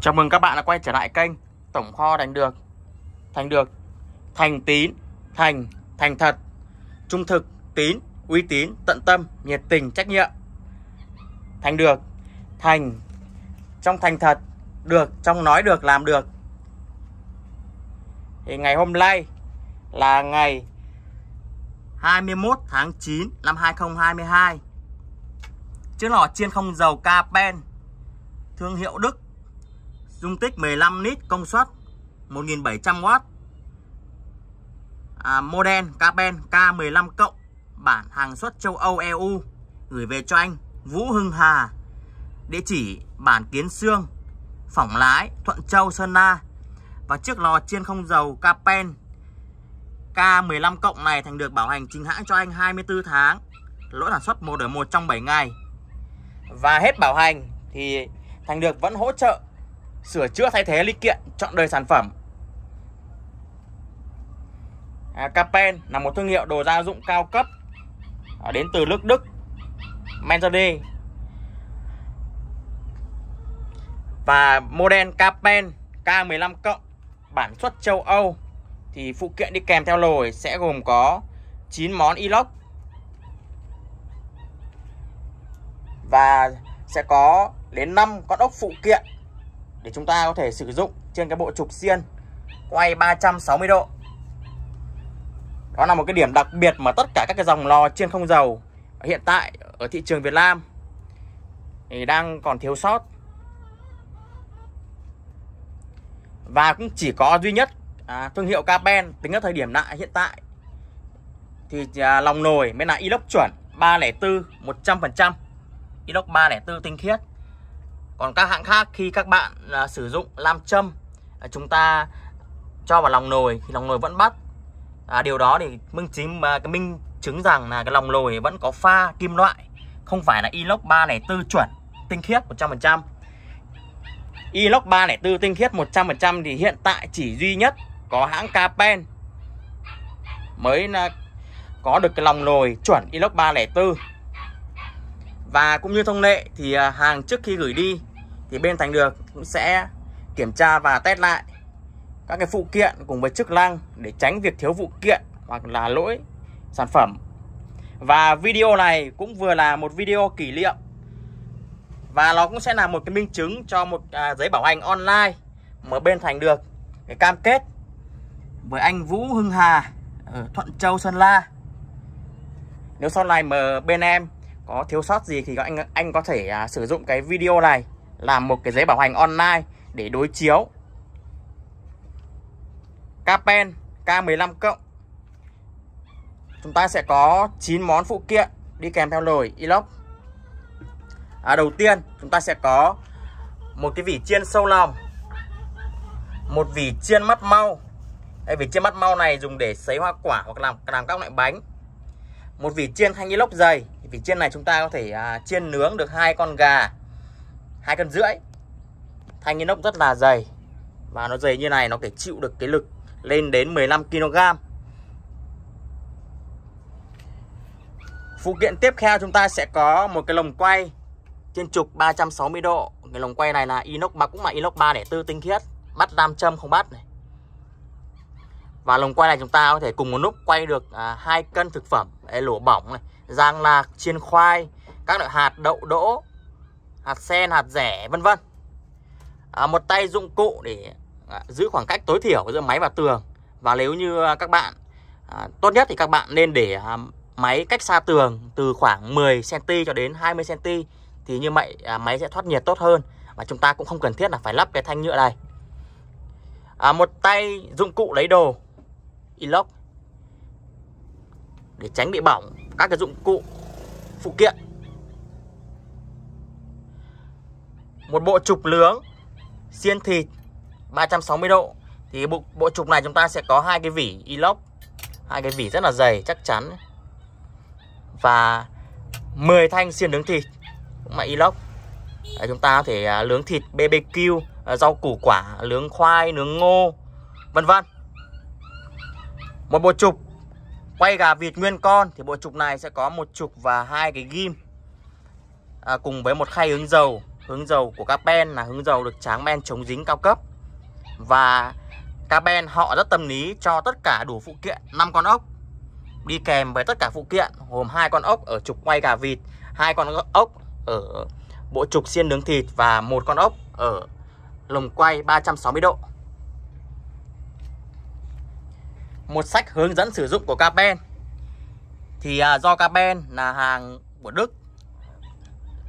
Chào mừng các bạn đã quay trở lại kênh Tổng kho đánh được Thành được Thành tín Thành Thành thật Trung thực Tín Uy tín Tận tâm Nhiệt tình Trách nhiệm Thành được Thành Trong thành thật Được Trong nói được Làm được Thì ngày hôm nay Là ngày 21 tháng 9 năm 2022 Chiếc lò chiên không dầu Capen Thương hiệu Đức dung tích 15 lít công suất 1700W à, model Capen K15 cộng bản hàng xuất châu Âu EU gửi về cho anh Vũ Hưng Hà địa chỉ bản Kiến xương Phỏng Lái Thuận Châu Sơn La và chiếc lò chiên không dầu Capen K15 cộng này thành được bảo hành chính hãng cho anh 24 tháng lỗi sản xuất 1 đổi 1 trong 7 ngày và hết bảo hành thì Thành được vẫn hỗ trợ sửa chữa thay thế linh kiện, chọn đời sản phẩm. À, Capen là một thương hiệu đồ gia dụng cao cấp à, đến từ nước Đức, Mercedes. Và model Capen K15 cộng bản xuất châu Âu thì phụ kiện đi kèm theo lồi sẽ gồm có 9 món inox và sẽ có đến 5 con ốc phụ kiện để chúng ta có thể sử dụng trên cái bộ trục xiên quay 360 độ. Đó là một cái điểm đặc biệt mà tất cả các cái dòng lò chiên không dầu hiện tại ở thị trường Việt Nam thì đang còn thiếu sót. Và cũng chỉ có duy nhất à, thương hiệu Capen tính ở thời điểm lại hiện tại thì à, lòng nồi mới là inox chuẩn 304 100% inox 304 tinh khiết còn các hãng khác khi các bạn à, sử dụng làm châm à, chúng ta cho vào lòng nồi thì lòng nồi vẫn bắt à, điều đó thì minh chứng mà cái minh chứng rằng là cái lòng nồi vẫn có pha kim loại không phải là inox 304 chuẩn tinh khiết 100% inox 304 tinh khiết 100% thì hiện tại chỉ duy nhất có hãng Capen mới là có được cái lòng nồi chuẩn inox 304 và cũng như thông lệ thì à, hàng trước khi gửi đi thì bên Thành Được cũng sẽ kiểm tra và test lại các cái phụ kiện cùng với chức năng để tránh việc thiếu phụ kiện hoặc là lỗi sản phẩm. Và video này cũng vừa là một video kỷ niệm và nó cũng sẽ là một cái minh chứng cho một à, giấy bảo hành online mà bên Thành Được cái cam kết với anh Vũ Hưng Hà ở Thuận Châu Sơn La. Nếu sau này mà bên em có thiếu sót gì thì anh anh có thể à, sử dụng cái video này làm một cái giấy bảo hành online để đối chiếu Capen K15 cộng chúng ta sẽ có 9 món phụ kiện đi kèm theo lồi inox à, đầu tiên chúng ta sẽ có một cái vỉ chiên sâu lòng một vỉ chiên mắt mau đây, vỉ chiên mắt mau này dùng để sấy hoa quả hoặc làm làm các loại bánh một vỉ chiên thanh inox dày vỉ chiên này chúng ta có thể à, chiên nướng được hai con gà hai cân rưỡi thanh inox rất là dày và nó dày như này nó phải chịu được cái lực lên đến 15 kg phụ kiện tiếp theo chúng ta sẽ có một cái lồng quay trên trục 360 độ cái lồng quay này là inox mà cũng là inox 304 tinh khiết bắt nam châm không bắt này và lồng quay này chúng ta có thể cùng một lúc quay được à, hai cân thực phẩm lổ bỏng này, rang lạc, chiên khoai, các loại hạt, đậu đỗ, hạt sen, hạt rẻ vân vân. À, một tay dụng cụ để à, giữ khoảng cách tối thiểu giữa máy và tường. Và nếu như à, các bạn à, tốt nhất thì các bạn nên để à, máy cách xa tường từ khoảng 10 cm cho đến 20 cm thì như vậy à, máy sẽ thoát nhiệt tốt hơn và chúng ta cũng không cần thiết là phải lắp cái thanh nhựa này. À, một tay dụng cụ lấy đồ inox để tránh bị bỏng các cái dụng cụ phụ kiện một bộ trục nướng xiên thịt 360 độ thì bộ, bộ trục này chúng ta sẽ có hai cái vỉ inox hai cái vỉ rất là dày chắc chắn và 10 thanh xiên nướng thịt cũng là inox Đấy, chúng ta có thể nướng à, thịt BBQ à, rau củ quả nướng khoai nướng ngô vân vân một bộ trục quay gà vịt nguyên con thì bộ trục này sẽ có một trục và hai cái ghim à, cùng với một khay ứng dầu Hướng dầu của các ben là hướng dầu được tráng ben chống dính cao cấp Và các ben họ rất tâm lý cho tất cả đủ phụ kiện 5 con ốc Đi kèm với tất cả phụ kiện gồm hai con ốc ở trục quay gà vịt hai con ốc ở bộ trục xiên nướng thịt và một con ốc ở lồng quay 360 độ một sách hướng dẫn sử dụng của Capen thì à, do Capen là hàng của Đức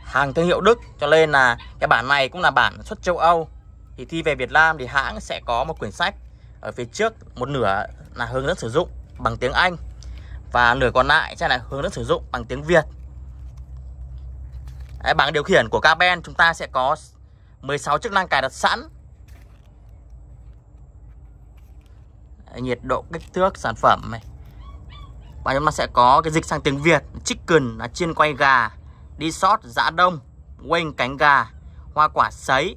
hàng thương hiệu Đức cho nên là cái bản này cũng là bản xuất châu Âu thì khi về Việt Nam thì hãng sẽ có một quyển sách ở phía trước một nửa là hướng dẫn sử dụng bằng tiếng Anh và nửa còn lại sẽ là hướng dẫn sử dụng bằng tiếng Việt Đấy, bảng điều khiển của Caben chúng ta sẽ có 16 chức năng cài đặt sẵn nhiệt độ kích thước sản phẩm này và chúng ta sẽ có cái dịch sang tiếng Việt chicken là chiên quay gà đi sót dã đông, quanh cánh gà, hoa quả sấy,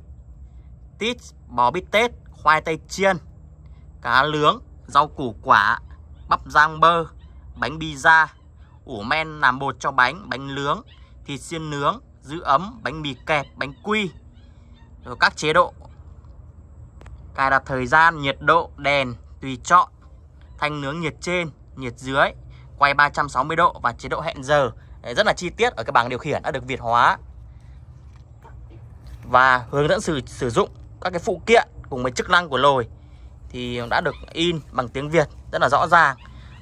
tít, bò bít tết, khoai tây chiên, cá lướng, rau củ quả, bắp rang bơ, bánh pizza, ủ men làm bột cho bánh, bánh lướng, thịt xiên nướng, giữ ấm, bánh mì kẹp, bánh quy. Rồi các chế độ. Cài đặt thời gian, nhiệt độ, đèn tùy chọn. Thanh nướng nhiệt trên, nhiệt dưới, quay 360 độ và chế độ hẹn giờ rất là chi tiết ở cái bảng điều khiển đã được Việt hóa và hướng dẫn sử, sử dụng các cái phụ kiện cùng với chức năng của lồi thì đã được in bằng tiếng Việt rất là rõ ràng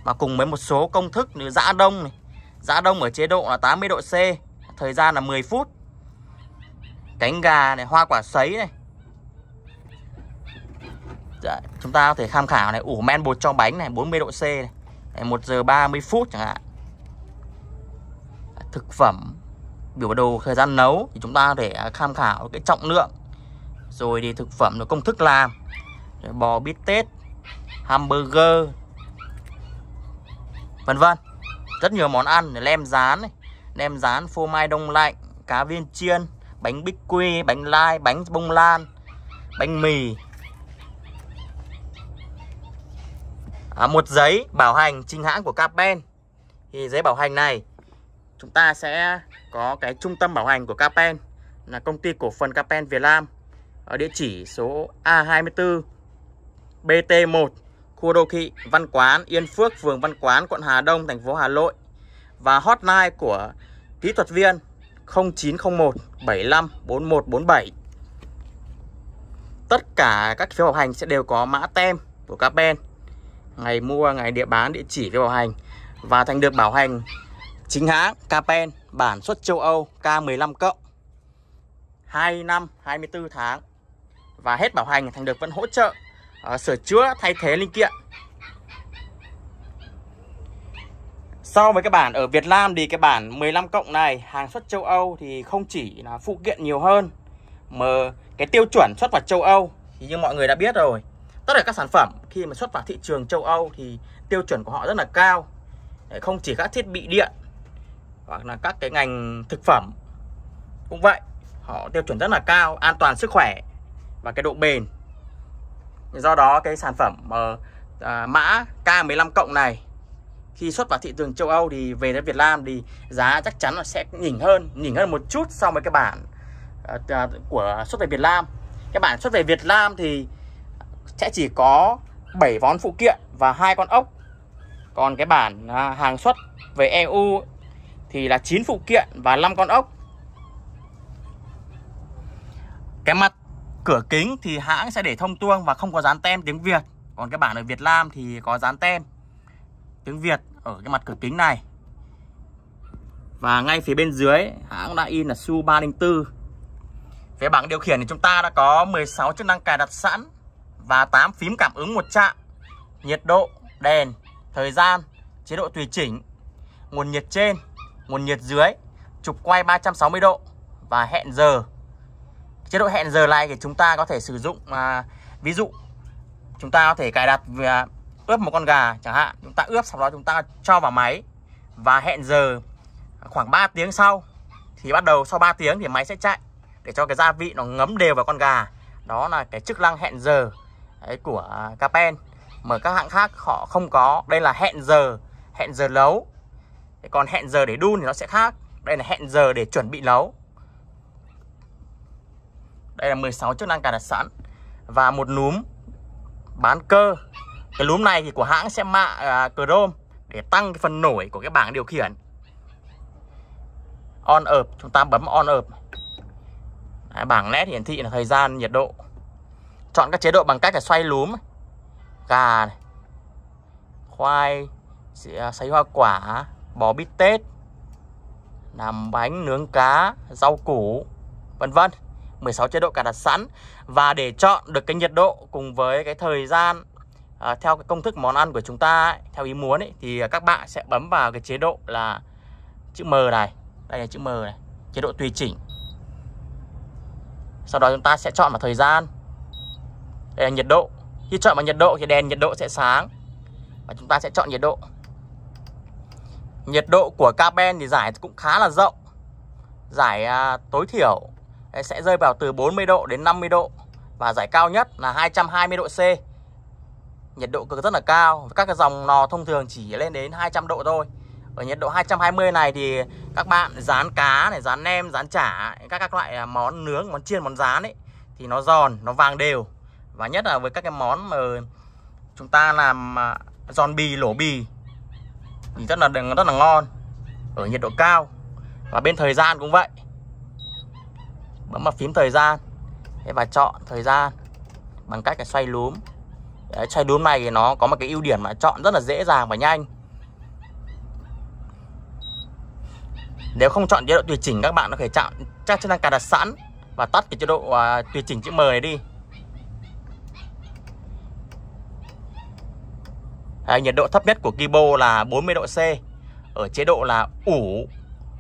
mà cùng với một số công thức như giã đông này giã đông ở chế độ là 80 độ C thời gian là 10 phút cánh gà này hoa quả sấy này Đấy, dạ, chúng ta có thể tham khảo này ủ men bột cho bánh này 40 độ C này 1 giờ 30 phút chẳng hạn thực phẩm biểu đồ thời gian nấu thì chúng ta để tham khảo cái trọng lượng rồi thì thực phẩm là công thức làm rồi bò bít tết hamburger vân vân rất nhiều món ăn nem rán nem rán phô mai đông lạnh cá viên chiên bánh bích quy bánh lai bánh bông lan bánh mì à, một giấy bảo hành chính hãng của Capen thì giấy bảo hành này chúng ta sẽ có cái trung tâm bảo hành của Capen là công ty cổ phần Capen Việt Nam ở địa chỉ số A24 BT1 khu đô thị Văn Quán Yên Phước phường Văn Quán quận Hà Đông thành phố Hà Nội và hotline của kỹ thuật viên 0901 75 4147 tất cả các phiếu bảo hành sẽ đều có mã tem của Capen ngày mua ngày địa bán địa chỉ phiếu bảo hành và thành được bảo hành Chính hãng Capen bản xuất châu Âu K15 cộng 2 năm 24 tháng Và hết bảo hành Thành được vẫn hỗ trợ uh, sửa chữa thay thế linh kiện So với cái bản ở Việt Nam thì cái bản 15 cộng này hàng xuất châu Âu thì không chỉ là phụ kiện nhiều hơn mà cái tiêu chuẩn xuất vào châu Âu thì như mọi người đã biết rồi tất cả các sản phẩm khi mà xuất vào thị trường châu Âu thì tiêu chuẩn của họ rất là cao không chỉ các thiết bị điện hoặc là các cái ngành thực phẩm cũng vậy họ tiêu chuẩn rất là cao an toàn sức khỏe và cái độ bền do đó cái sản phẩm uh, à, mã K15 cộng này khi xuất vào thị trường châu Âu thì về đến Việt Nam thì giá chắc chắn là sẽ nhỉnh hơn nhỉnh hơn một chút so với cái bản uh, của xuất về Việt Nam cái bản xuất về Việt Nam thì sẽ chỉ có 7 vón phụ kiện và hai con ốc còn cái bản à, hàng xuất về EU thì là 9 phụ kiện và 5 con ốc. Cái mặt cửa kính thì hãng sẽ để thông tuông và không có dán tem tiếng Việt. Còn cái bản ở Việt Nam thì có dán tem tiếng Việt ở cái mặt cửa kính này. Và ngay phía bên dưới hãng đã in là Su 304. Về bảng điều khiển thì chúng ta đã có 16 chức năng cài đặt sẵn và 8 phím cảm ứng một chạm, nhiệt độ, đèn, thời gian, chế độ tùy chỉnh, nguồn nhiệt trên nguồn nhiệt dưới, chụp quay 360 độ và hẹn giờ. Chế độ hẹn giờ này thì chúng ta có thể sử dụng à, ví dụ chúng ta có thể cài đặt à, ướp một con gà chẳng hạn, chúng ta ướp sau đó chúng ta cho vào máy và hẹn giờ à, khoảng 3 tiếng sau thì bắt đầu sau 3 tiếng thì máy sẽ chạy để cho cái gia vị nó ngấm đều vào con gà. Đó là cái chức năng hẹn giờ đấy, của Capen à, mà các hãng khác họ không có. Đây là hẹn giờ, hẹn giờ nấu còn hẹn giờ để đun thì nó sẽ khác đây là hẹn giờ để chuẩn bị nấu đây là 16 chức năng cài đặt sẵn và một núm bán cơ cái núm này thì của hãng sẽ mạ à, Chrome để tăng cái phần nổi của cái bảng điều khiển on up chúng ta bấm on up Đấy, bảng nét hiển thị là thời gian nhiệt độ chọn các chế độ bằng cách là xoay núm gà này, khoai xấy à, hoa quả bò bít tết, làm bánh nướng cá, rau củ, vân vân. 16 chế độ cài đặt sẵn và để chọn được cái nhiệt độ cùng với cái thời gian à, theo cái công thức món ăn của chúng ta ấy, theo ý muốn ấy, thì các bạn sẽ bấm vào cái chế độ là chữ M này đây là chữ M này chế độ tùy chỉnh sau đó chúng ta sẽ chọn vào thời gian đây là nhiệt độ khi chọn vào nhiệt độ thì đèn nhiệt độ sẽ sáng và chúng ta sẽ chọn nhiệt độ Nhiệt độ của caben thì giải cũng khá là rộng Giải à, tối thiểu sẽ rơi vào từ 40 độ đến 50 độ Và giải cao nhất là 220 độ C Nhiệt độ cực rất là cao Các cái dòng nò thông thường chỉ lên đến 200 độ thôi Ở nhiệt độ 220 này thì các bạn rán cá, này rán nem, rán chả Các các loại à, món nướng, món chiên, món rán ấy Thì nó giòn, nó vàng đều Và nhất là với các cái món mà chúng ta làm à, giòn bì, lổ bì thì ừ, rất là rất là ngon ở nhiệt độ cao và bên thời gian cũng vậy bấm vào phím thời gian và chọn thời gian bằng cách là xoay lúm Đấy, xoay lúm này thì nó có một cái ưu điểm là chọn rất là dễ dàng và nhanh nếu không chọn chế độ tùy chỉnh các bạn có thể chọn chắc chắn năng cài đặt sẵn và tắt cái chế độ uh, tùy chỉnh chữ mời đi à, nhiệt độ thấp nhất của Kibo là 40 độ C ở chế độ là ủ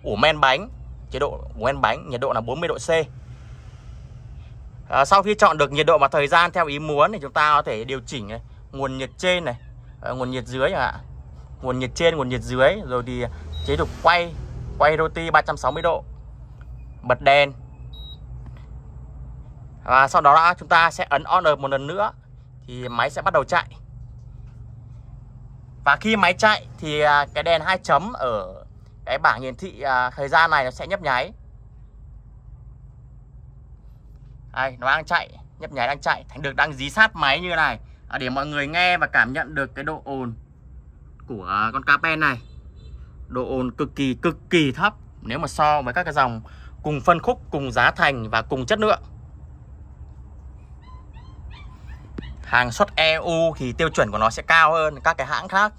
ủ men bánh chế độ men bánh nhiệt độ là 40 độ C à, sau khi chọn được nhiệt độ và thời gian theo ý muốn thì chúng ta có thể điều chỉnh này. nguồn nhiệt trên này à, nguồn nhiệt dưới ạ nguồn nhiệt trên nguồn nhiệt dưới rồi thì chế độ quay quay roti 360 độ bật đèn và sau đó chúng ta sẽ ấn on một lần nữa thì máy sẽ bắt đầu chạy và khi máy chạy thì à, cái đèn hai chấm ở cái bảng hiển thị à, thời gian này nó sẽ nhấp nháy. Đây, nó đang chạy, nhấp nháy đang chạy, thành được đang dí sát máy như này à, để mọi người nghe và cảm nhận được cái độ ồn của con Capen này. Độ ồn cực kỳ cực kỳ thấp nếu mà so với các cái dòng cùng phân khúc, cùng giá thành và cùng chất lượng. Hàng xuất EU thì tiêu chuẩn của nó sẽ cao hơn các cái hãng khác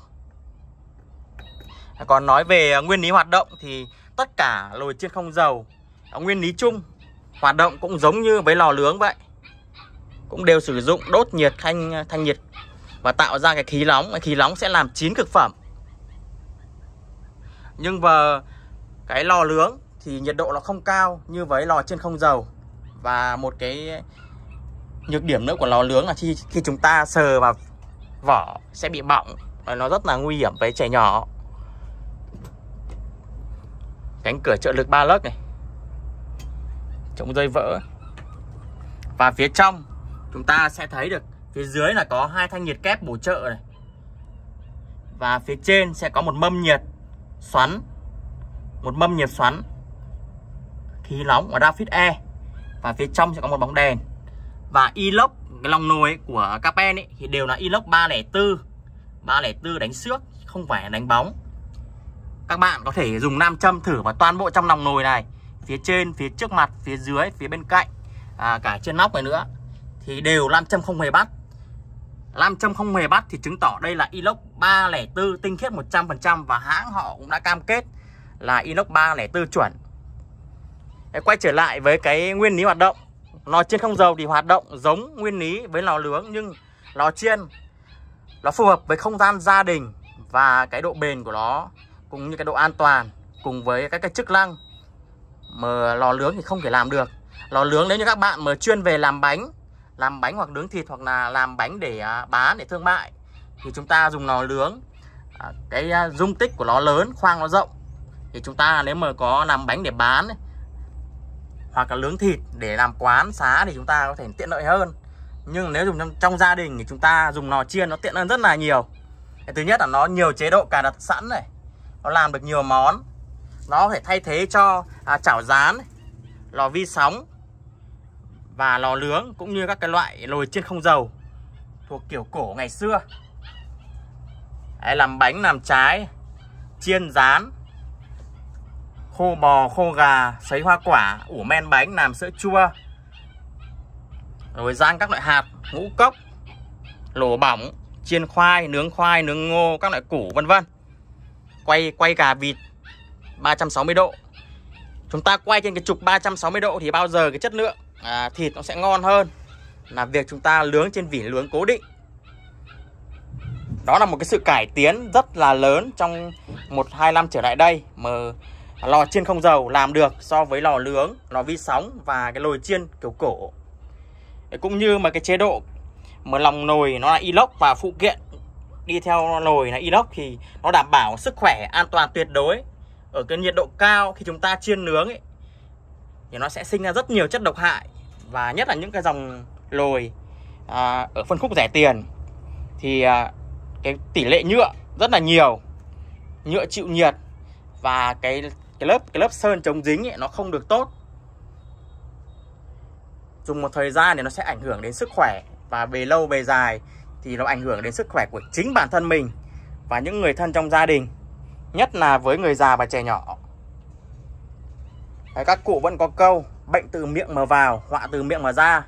Còn nói về nguyên lý hoạt động thì tất cả lồi chiên không dầu Nguyên lý chung hoạt động cũng giống như với lò nướng vậy Cũng đều sử dụng đốt nhiệt thanh thanh nhiệt Và tạo ra cái khí nóng Cái khí nóng sẽ làm chín thực phẩm Nhưng mà cái lò nướng thì nhiệt độ nó không cao như với lò trên không dầu và một cái nhược điểm nữa của lò nướng là khi, khi chúng ta sờ vào vỏ sẽ bị bọng và nó rất là nguy hiểm với trẻ nhỏ cánh cửa trợ lực ba lớp này chống rơi vỡ và phía trong chúng ta sẽ thấy được phía dưới là có hai thanh nhiệt kép bổ trợ này và phía trên sẽ có một mâm nhiệt xoắn một mâm nhiệt xoắn khí nóng ở ra E và phía trong sẽ có một bóng đèn và inox cái lòng nồi của Capen ấy, thì đều là inox 304 304 đánh xước không phải đánh bóng các bạn có thể dùng nam châm thử vào toàn bộ trong lòng nồi này phía trên phía trước mặt phía dưới phía bên cạnh à, cả trên nóc này nữa thì đều nam châm không hề bắt nam châm không hề bắt thì chứng tỏ đây là inox 304 tinh khiết 100% và hãng họ cũng đã cam kết là inox 304 chuẩn quay trở lại với cái nguyên lý hoạt động lò chiên không dầu thì hoạt động giống nguyên lý với lò nướng nhưng lò chiên nó phù hợp với không gian gia đình và cái độ bền của nó cũng như cái độ an toàn cùng với các cái chức năng mà lò nướng thì không thể làm được lò nướng nếu như các bạn mà chuyên về làm bánh làm bánh hoặc nướng thịt hoặc là làm bánh để à, bán để thương mại thì chúng ta dùng lò nướng à, cái à, dung tích của nó lớn khoang nó rộng thì chúng ta nếu mà có làm bánh để bán hoặc là nướng thịt để làm quán xá thì chúng ta có thể tiện lợi hơn nhưng nếu dùng trong, trong gia đình thì chúng ta dùng lò chiên nó tiện hơn rất là nhiều thứ nhất là nó nhiều chế độ cài đặt sẵn này nó làm được nhiều món nó có thể thay thế cho à, chảo rán lò vi sóng và lò nướng cũng như các cái loại nồi chiên không dầu thuộc kiểu cổ ngày xưa Đấy, làm bánh làm trái chiên rán khô bò, khô gà, sấy hoa quả, ủ men bánh, làm sữa chua. Rồi rang các loại hạt, ngũ cốc, lổ bỏng, chiên khoai, nướng khoai, nướng ngô, các loại củ vân vân. Quay quay gà vịt 360 độ. Chúng ta quay trên cái trục 360 độ thì bao giờ cái chất lượng à, thịt nó sẽ ngon hơn là việc chúng ta lướng trên vỉ lướng cố định. Đó là một cái sự cải tiến rất là lớn trong 1 2 năm trở lại đây mà lò chiên không dầu làm được so với lò nướng lò vi sóng và cái nồi chiên kiểu cổ cũng như mà cái chế độ mà lòng nồi nó là inox và phụ kiện đi theo nồi là inox thì nó đảm bảo sức khỏe an toàn tuyệt đối ở cái nhiệt độ cao khi chúng ta chiên nướng ấy, thì nó sẽ sinh ra rất nhiều chất độc hại và nhất là những cái dòng lồi à, ở phân khúc rẻ tiền thì à, cái tỷ lệ nhựa rất là nhiều nhựa chịu nhiệt và cái cái lớp cái lớp sơn chống dính ấy, nó không được tốt dùng một thời gian thì nó sẽ ảnh hưởng đến sức khỏe và về lâu về dài thì nó ảnh hưởng đến sức khỏe của chính bản thân mình và những người thân trong gia đình nhất là với người già và trẻ nhỏ Đấy, các cụ vẫn có câu bệnh từ miệng mà vào họa từ miệng mà ra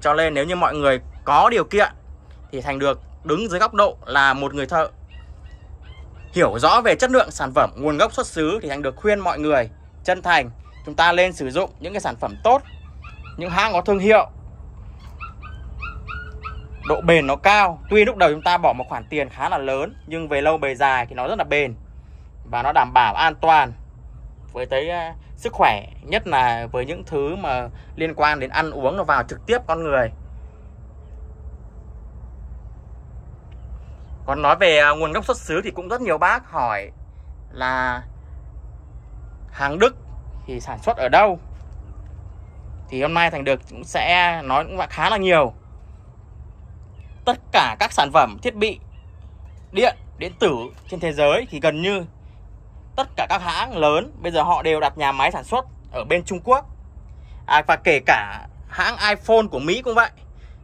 cho nên nếu như mọi người có điều kiện thì thành được đứng dưới góc độ là một người thợ hiểu rõ về chất lượng sản phẩm, nguồn gốc xuất xứ thì anh được khuyên mọi người chân thành chúng ta lên sử dụng những cái sản phẩm tốt, những hãng có thương hiệu. Độ bền nó cao, tuy lúc đầu chúng ta bỏ một khoản tiền khá là lớn nhưng về lâu bề dài thì nó rất là bền và nó đảm bảo an toàn với tới à, sức khỏe, nhất là với những thứ mà liên quan đến ăn uống nó vào trực tiếp con người. còn nói về à, nguồn gốc xuất xứ thì cũng rất nhiều bác hỏi là hàng Đức thì sản xuất ở đâu thì hôm nay Thành được cũng sẽ nói cũng khá là nhiều tất cả các sản phẩm thiết bị điện điện tử trên thế giới thì gần như tất cả các hãng lớn bây giờ họ đều đặt nhà máy sản xuất ở bên Trung Quốc à, và kể cả hãng iPhone của Mỹ cũng vậy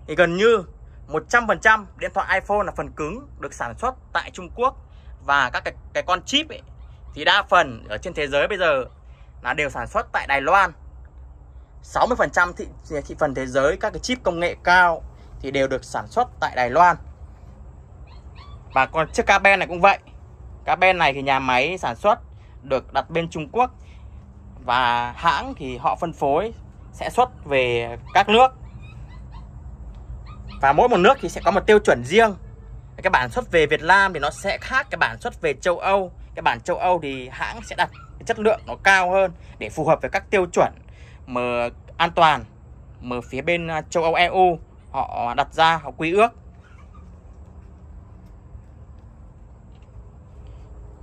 thì gần như 100% điện thoại iPhone là phần cứng được sản xuất tại Trung Quốc và các cái, cái con chip ấy, thì đa phần ở trên thế giới bây giờ là đều sản xuất tại Đài Loan 60% thị, thị phần thế giới các cái chip công nghệ cao thì đều được sản xuất tại Đài Loan và con chiếc ca ben này cũng vậy Ca ben này thì nhà máy sản xuất được đặt bên Trung Quốc và hãng thì họ phân phối sẽ xuất về các nước và mỗi một nước thì sẽ có một tiêu chuẩn riêng cái bản xuất về Việt Nam thì nó sẽ khác cái bản xuất về châu Âu cái bản châu Âu thì hãng sẽ đặt chất lượng nó cao hơn để phù hợp với các tiêu chuẩn mà an toàn mà phía bên à, châu Âu EU họ đặt ra họ quy ước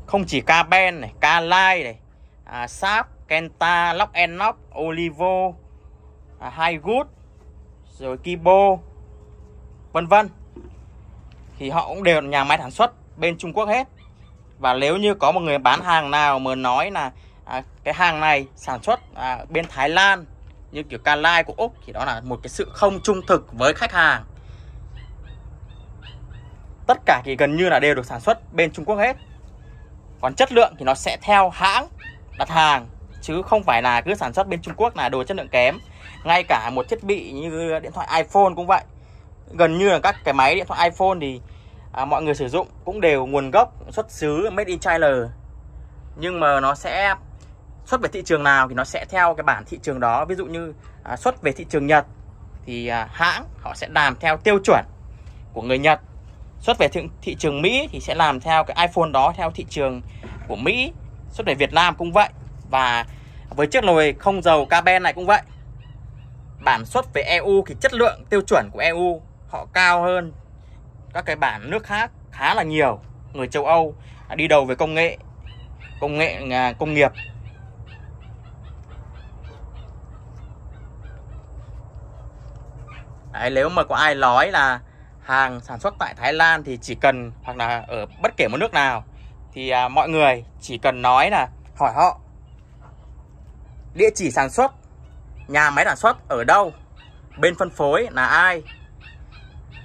không chỉ ca ben này ca lai này à, sáp kenta lock and lock olivo à, hai good rồi kibo vân vân thì họ cũng đều nhà máy sản xuất bên Trung Quốc hết và nếu như có một người bán hàng nào mà nói là à, cái hàng này sản xuất à, bên Thái Lan như kiểu Can của Úc thì đó là một cái sự không trung thực với khách hàng tất cả thì gần như là đều được sản xuất bên Trung Quốc hết còn chất lượng thì nó sẽ theo hãng đặt hàng chứ không phải là cứ sản xuất bên Trung Quốc là đồ chất lượng kém ngay cả một thiết bị như điện thoại iPhone cũng vậy gần như là các cái máy điện thoại iPhone thì à, mọi người sử dụng cũng đều nguồn gốc xuất xứ made in China nhưng mà nó sẽ xuất về thị trường nào thì nó sẽ theo cái bản thị trường đó ví dụ như à, xuất về thị trường Nhật thì à, hãng họ sẽ làm theo tiêu chuẩn của người Nhật xuất về thị, thị trường Mỹ thì sẽ làm theo cái iPhone đó theo thị trường của Mỹ xuất về Việt Nam cũng vậy và với chiếc nồi không dầu ca ben này cũng vậy bản xuất về EU thì chất lượng tiêu chuẩn của EU họ cao hơn các cái bản nước khác khá là nhiều người châu Âu đi đầu về công nghệ công nghệ à, công nghiệp Đấy, nếu mà có ai nói là hàng sản xuất tại Thái Lan thì chỉ cần hoặc là ở bất kể một nước nào thì à, mọi người chỉ cần nói là hỏi họ địa chỉ sản xuất nhà máy sản xuất ở đâu bên phân phối là ai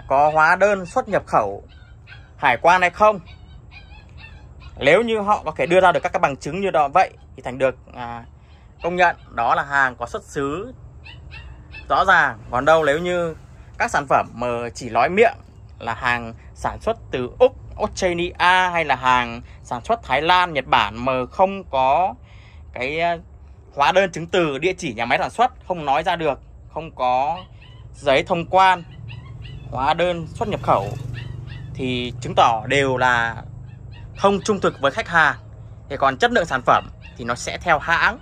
có hóa đơn xuất nhập khẩu hải quan hay không nếu như họ có thể đưa ra được các cái bằng chứng như đó vậy thì thành được à, công nhận đó là hàng có xuất xứ rõ ràng còn đâu nếu như các sản phẩm mà chỉ nói miệng là hàng sản xuất từ Úc, Australia hay là hàng sản xuất Thái Lan, Nhật Bản mà không có cái à, hóa đơn chứng từ địa chỉ nhà máy sản xuất không nói ra được, không có giấy thông quan hóa đơn xuất nhập khẩu thì chứng tỏ đều là không trung thực với khách hàng thì còn chất lượng sản phẩm thì nó sẽ theo hãng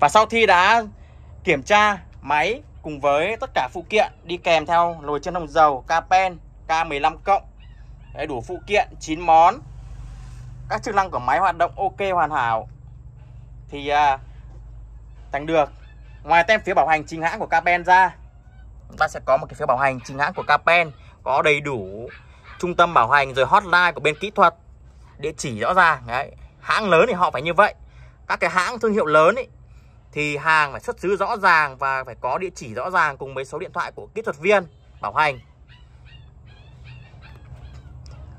và sau khi đã kiểm tra máy cùng với tất cả phụ kiện đi kèm theo nồi chân hồng dầu Capen K15 cộng Đấy, đủ phụ kiện 9 món các chức năng của máy hoạt động ok hoàn hảo thì à, Thành được Ngoài tem phiếu bảo hành chính hãng của Capen ra Chúng ta sẽ có một cái phiếu bảo hành chính hãng của Capen Có đầy đủ trung tâm bảo hành rồi hotline của bên kỹ thuật Địa chỉ rõ ràng đấy Hãng lớn thì họ phải như vậy Các cái hãng thương hiệu lớn ấy Thì hàng phải xuất xứ rõ ràng và phải có địa chỉ rõ ràng cùng với số điện thoại của kỹ thuật viên bảo hành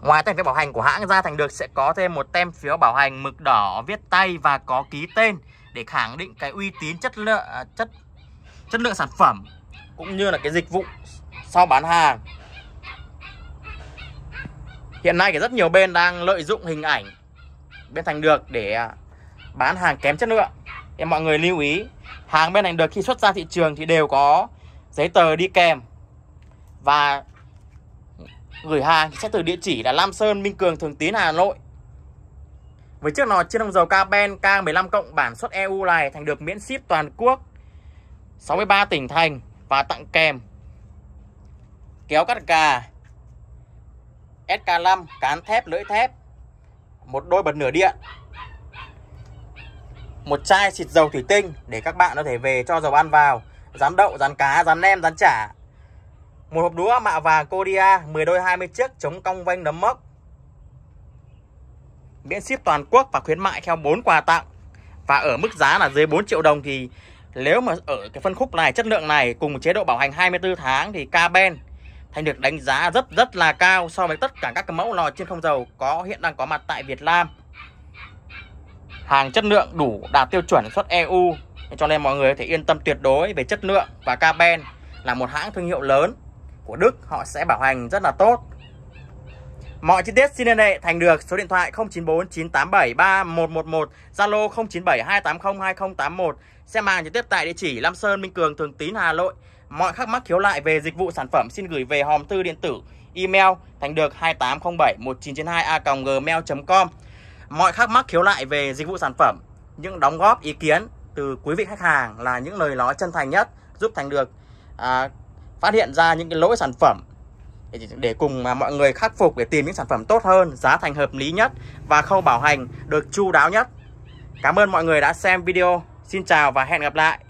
Ngoài tem phiếu bảo hành của hãng ra Thành Được sẽ có thêm một tem phiếu bảo hành mực đỏ viết tay và có ký tên để khẳng định cái uy tín chất lượng à, chất chất lượng sản phẩm cũng như là cái dịch vụ sau bán hàng hiện nay thì rất nhiều bên đang lợi dụng hình ảnh bên thành được để à, bán hàng kém chất lượng em mọi người lưu ý hàng bên thành được khi xuất ra thị trường thì đều có giấy tờ đi kèm và gửi hàng sẽ từ địa chỉ là Lam Sơn Minh Cường Thường Tín Hà Nội với chiếc lò chiên đồng dầu Caben K15 cộng bản xuất EU này Thành được miễn ship toàn quốc 63 tỉnh thành và tặng kèm kéo cắt gà SK5 cán thép lưỡi thép một đôi bật nửa điện một chai xịt dầu thủy tinh để các bạn có thể về cho dầu ăn vào rán đậu rán cá rán nem rán chả một hộp đũa mạ vàng Kodia 10 đôi 20 chiếc chống cong vênh nấm mốc miễn ship toàn quốc và khuyến mại theo 4 quà tặng và ở mức giá là dưới 4 triệu đồng thì nếu mà ở cái phân khúc này chất lượng này cùng chế độ bảo hành 24 tháng thì Caben Thành được đánh giá rất rất là cao so với tất cả các cái mẫu lò trên không dầu có hiện đang có mặt tại Việt Nam. Hàng chất lượng đủ đạt tiêu chuẩn xuất EU cho nên mọi người có thể yên tâm tuyệt đối về chất lượng và Caben là một hãng thương hiệu lớn của Đức họ sẽ bảo hành rất là tốt Mọi chi tiết xin liên hệ Thành được số điện thoại 094 987 3111, Zalo 097 280 2081. Xem hàng trực tiếp tại địa chỉ Lam Sơn, Minh Cường, Thường Tín, Hà Nội. Mọi thắc mắc khiếu lại về dịch vụ sản phẩm xin gửi về hòm thư điện tử email thành được 2807 1992 com Mọi thắc mắc khiếu lại về dịch vụ sản phẩm, những đóng góp ý kiến từ quý vị khách hàng là những lời nói chân thành nhất giúp thành được à, phát hiện ra những cái lỗi sản phẩm để, cùng mà mọi người khắc phục để tìm những sản phẩm tốt hơn, giá thành hợp lý nhất và khâu bảo hành được chu đáo nhất. Cảm ơn mọi người đã xem video. Xin chào và hẹn gặp lại.